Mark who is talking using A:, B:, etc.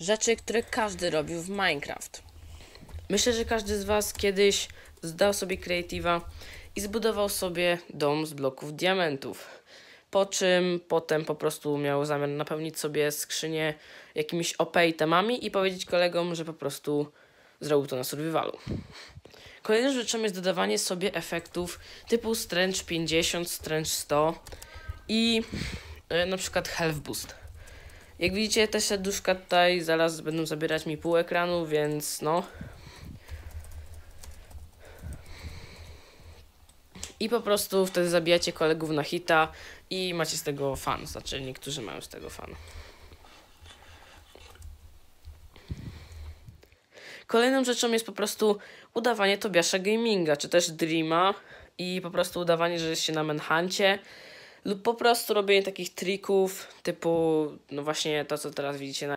A: rzeczy, które każdy robił w Minecraft. Myślę, że każdy z Was kiedyś zdał sobie Creative'a i zbudował sobie dom z bloków diamentów. Po czym potem po prostu miał zamiar napełnić sobie skrzynię jakimiś OP temami i powiedzieć kolegom, że po prostu zrobił to na survivalu. Kolejną rzeczą jest dodawanie sobie efektów typu Strange 50, Strange 100 i yy, na przykład Health Boost. Jak widzicie, te serduszka tutaj zaraz będą zabierać mi pół ekranu, więc no. I po prostu wtedy zabijacie kolegów na hita i macie z tego fan, znaczy niektórzy mają z tego fan. Kolejną rzeczą jest po prostu udawanie Tobiasza Gaminga, czy też Dreama i po prostu udawanie, że jest się na Manhuncie, lub po prostu robienie takich trików typu, no właśnie to, co teraz widzicie na